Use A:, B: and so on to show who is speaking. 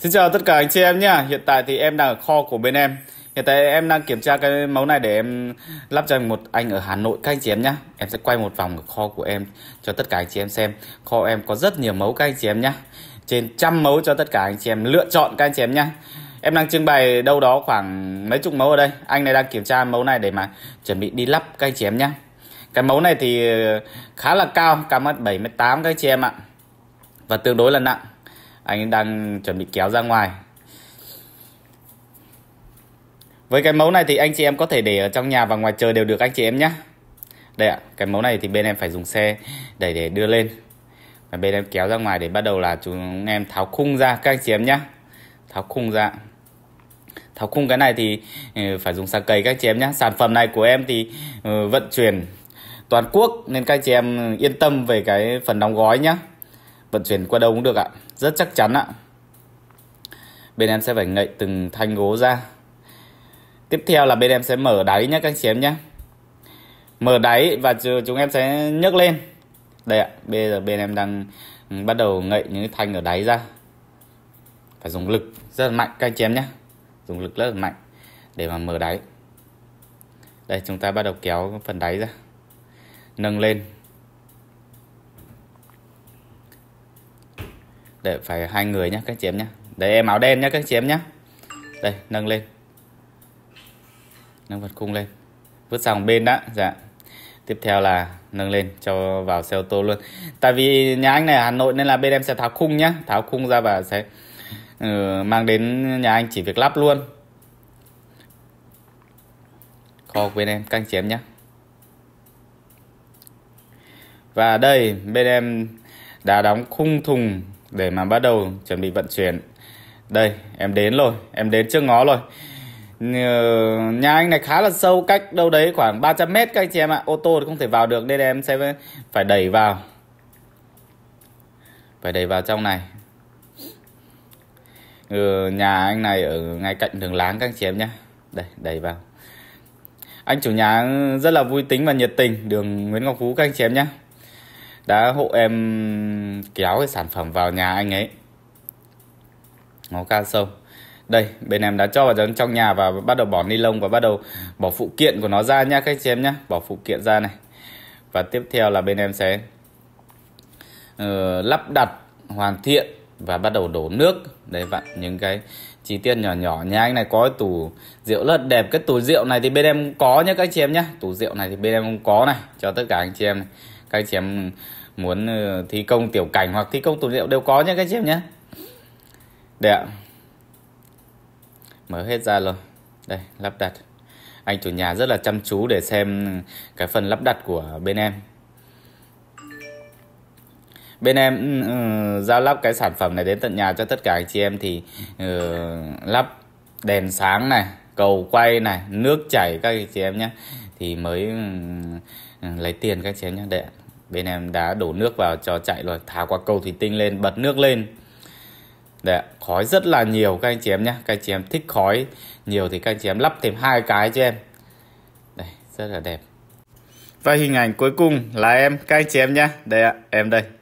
A: Xin chào tất cả anh chị em nhá. Hiện tại thì em đang ở kho của bên em. Hiện tại em đang kiểm tra cái mẫu này để em lắp cho một anh ở Hà Nội các anh chị em nhá. Em sẽ quay một vòng ở kho của em cho tất cả anh chị em xem. Kho em có rất nhiều mẫu các anh chị em nhá. Trên trăm mẫu cho tất cả anh chị em lựa chọn các anh chị em nhá. Em đang trưng bày đâu đó khoảng mấy chục mẫu ở đây. Anh này đang kiểm tra mẫu này để mà chuẩn bị đi lắp các anh chị em nhá. Cái mẫu này thì khá là cao, cao mất 7 8 các anh chị em ạ. Và tương đối là nặng anh đang chuẩn bị kéo ra ngoài với cái mẫu này thì anh chị em có thể để ở trong nhà và ngoài trời đều được anh chị em nhé đây ạ cái mẫu này thì bên em phải dùng xe để để đưa lên và bên em kéo ra ngoài để bắt đầu là chúng em tháo khung ra các anh chị em nhé tháo khung ra tháo khung cái này thì ừ, phải dùng xà cầy các chị em nhé sản phẩm này của em thì ừ, vận chuyển toàn quốc nên các chị em yên tâm về cái phần đóng gói nhé vận chuyển qua đâu cũng được ạ rất chắc chắn ạ bên em sẽ phải ngậy từng thanh gỗ ra tiếp theo là bên em sẽ mở đáy nhé các anh chị em nhé mở đáy và chúng em sẽ nhấc lên đây ạ bây giờ bên em đang ừ, bắt đầu ngậy những cái thanh ở đáy ra phải dùng lực rất là mạnh các anh chị em nhé dùng lực rất là mạnh để mà mở đáy đây chúng ta bắt đầu kéo phần đáy ra nâng lên để phải hai người nhá các chị em nhá để em áo đen nhá các chị em nhá đây nâng lên nâng vật cung lên vứt sang bên đã dạ tiếp theo là nâng lên cho vào xe ô tô luôn tại vì nhà anh này ở hà nội nên là bên em sẽ tháo khung nhá tháo khung ra và sẽ ừ, mang đến nhà anh chỉ việc lắp luôn kho bên em canh chém nhá và đây bên em đã đóng khung thùng để mà bắt đầu chuẩn bị vận chuyển đây em đến rồi em đến trước ngó rồi nhà anh này khá là sâu cách đâu đấy khoảng 300 mét các anh chị em ạ ô tô thì không thể vào được nên em sẽ phải đẩy vào phải đẩy vào trong này ừ, nhà anh này ở ngay cạnh đường láng các anh chị em nhé đây đẩy vào anh chủ nhà rất là vui tính và nhiệt tình đường Nguyễn Ngọc Phú các anh chị em nhé đã hộ em kéo cái sản phẩm vào nhà anh ấy nó ca sâu. đây bên em đã cho vào trong nhà và bắt đầu bỏ ni lông và bắt đầu bỏ phụ kiện của nó ra nhá các chị em nhá bỏ phụ kiện ra này và tiếp theo là bên em sẽ uh, lắp đặt hoàn thiện và bắt đầu đổ nước đấy bạn những cái chi tiết nhỏ nhỏ nhà anh này có cái tủ rượu rất đẹp cái tủ rượu này thì bên em có nhá các chị em nhá tủ rượu này thì bên em không có này cho tất cả anh chị em này các chị em muốn ờ, thi công tiểu cảnh hoặc thi công tủ liệu đều có nhé các chị em nhé đây mở hết ra rồi đây lắp đặt anh chủ nhà rất là chăm chú để xem cái phần lắp đặt của bên em bên em uh, giao lắp cái sản phẩm này đến tận nhà cho tất cả anh chị em thì uh, lắp đèn sáng này cầu quay này nước chảy các anh chị em nhé thì mới ừ, lấy tiền các chế nhá đệ bên em đã đổ nước vào cho chạy rồi tháo qua cầu thủy tinh lên bật nước lên Đấy, khói rất là nhiều các anh chị em nhá các anh chị em thích khói nhiều thì các anh chị em lắp thêm hai cái cho em đây rất là đẹp và hình ảnh cuối cùng là em các anh chị em nhá đây ạ em đây